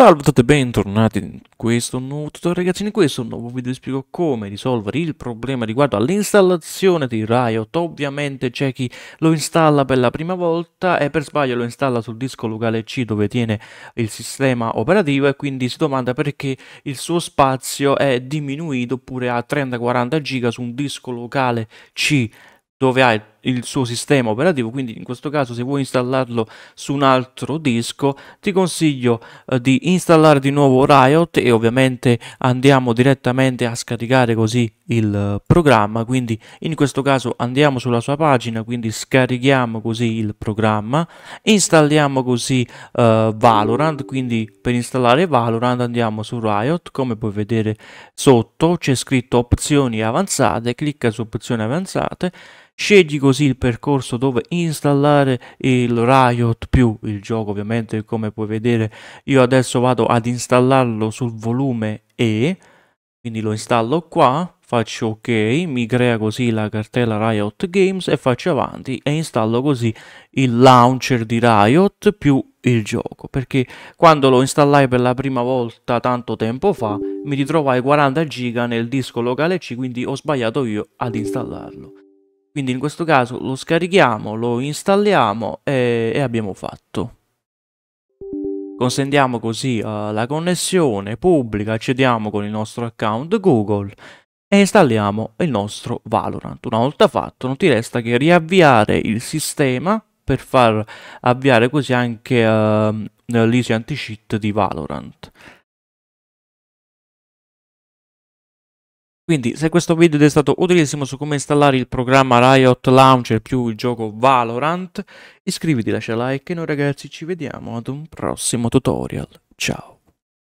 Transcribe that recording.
Salve a tutti e bentornati in questo nuovo tutorial ragazzi, in questo nuovo video vi spiego come risolvere il problema riguardo all'installazione di Riot Ovviamente c'è chi lo installa per la prima volta e per sbaglio lo installa sul disco locale C dove tiene il sistema operativo e quindi si domanda perché il suo spazio è diminuito oppure a 30-40 giga su un disco locale C dove ha il il suo sistema operativo, quindi in questo caso se vuoi installarlo su un altro disco ti consiglio eh, di installare di nuovo Riot e ovviamente andiamo direttamente a scaricare così il eh, programma, quindi in questo caso andiamo sulla sua pagina, quindi scarichiamo così il programma, installiamo così eh, Valorant, quindi per installare Valorant andiamo su Riot, come puoi vedere sotto c'è scritto opzioni avanzate, clicca su opzioni avanzate, scegli così così il percorso dove installare il Riot più il gioco ovviamente come puoi vedere io adesso vado ad installarlo sul volume E quindi lo installo qua faccio ok mi crea così la cartella Riot Games e faccio avanti e installo così il launcher di Riot più il gioco perché quando lo installai per la prima volta tanto tempo fa mi ritrovai 40 giga nel disco locale C quindi ho sbagliato io ad installarlo quindi in questo caso lo scarichiamo, lo installiamo e, e abbiamo fatto. Consentiamo così uh, la connessione pubblica, accediamo con il nostro account Google e installiamo il nostro Valorant. Una volta fatto non ti resta che riavviare il sistema per far avviare così anche uh, l'easy anti-cheat di Valorant. Quindi se questo video ti è stato utilissimo su come installare il programma Riot Launcher più il gioco Valorant, iscriviti, lascia like e noi ragazzi ci vediamo ad un prossimo tutorial. Ciao!